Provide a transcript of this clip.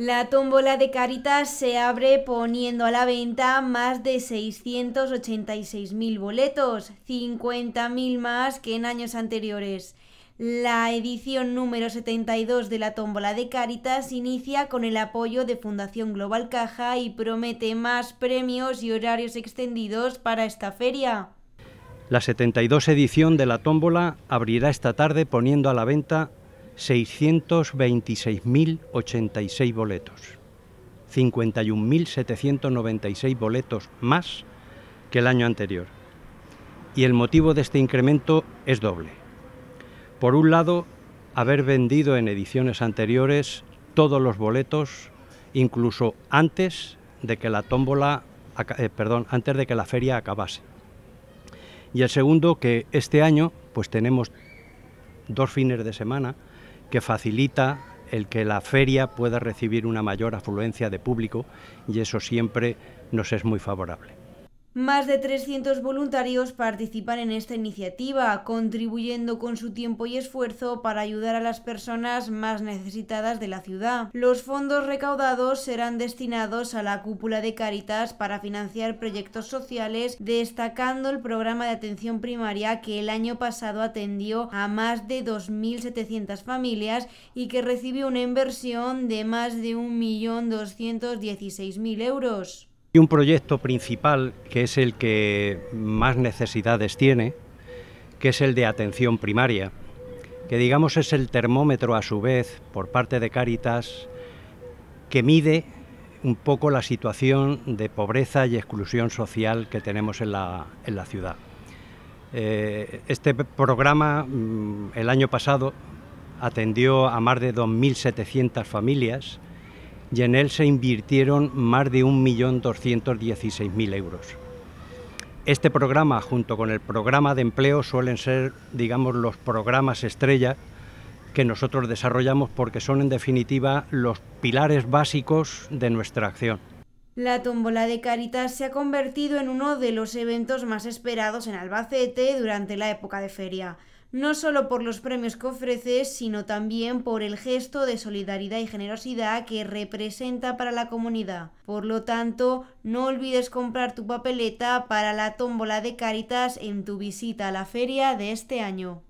La tómbola de Caritas se abre poniendo a la venta más de 686.000 boletos, 50.000 más que en años anteriores. La edición número 72 de la tómbola de Caritas inicia con el apoyo de Fundación Global Caja y promete más premios y horarios extendidos para esta feria. La 72 edición de la tómbola abrirá esta tarde poniendo a la venta 626.086 boletos, 51.796 boletos más que el año anterior. Y el motivo de este incremento es doble. Por un lado, haber vendido en ediciones anteriores todos los boletos, incluso antes de que la tómbola, eh, perdón, antes de que la feria acabase. Y el segundo, que este año, pues tenemos dos fines de semana que facilita el que la feria pueda recibir una mayor afluencia de público y eso siempre nos es muy favorable. Más de 300 voluntarios participan en esta iniciativa, contribuyendo con su tiempo y esfuerzo para ayudar a las personas más necesitadas de la ciudad. Los fondos recaudados serán destinados a la cúpula de Caritas para financiar proyectos sociales, destacando el programa de atención primaria que el año pasado atendió a más de 2.700 familias y que recibió una inversión de más de 1.216.000 euros. Y un proyecto principal que es el que más necesidades tiene, que es el de atención primaria, que digamos es el termómetro a su vez por parte de Cáritas que mide un poco la situación de pobreza y exclusión social que tenemos en la, ciudad. Eh, este programa mm, el año pasado atendió a más de 2.700 familias, y en él se invirtieron más de 1.216.000 euros. Este programa, junto con el programa de empleo, suelen ser, digamos, los programas estrella que nosotros desarrollamos porque son, en definitiva, los pilares básicos de nuestra acción. La tumbola de Caritas se ha convertido en uno de los eventos más esperados en Albacete durante la época de feria no solo por los premios que ofreces, sino también por el gesto de solidaridad y generosidad que representa para la comunidad. Por lo tanto, no olvides comprar tu papeleta para la tómbola de Caritas en tu visita a la feria de este año.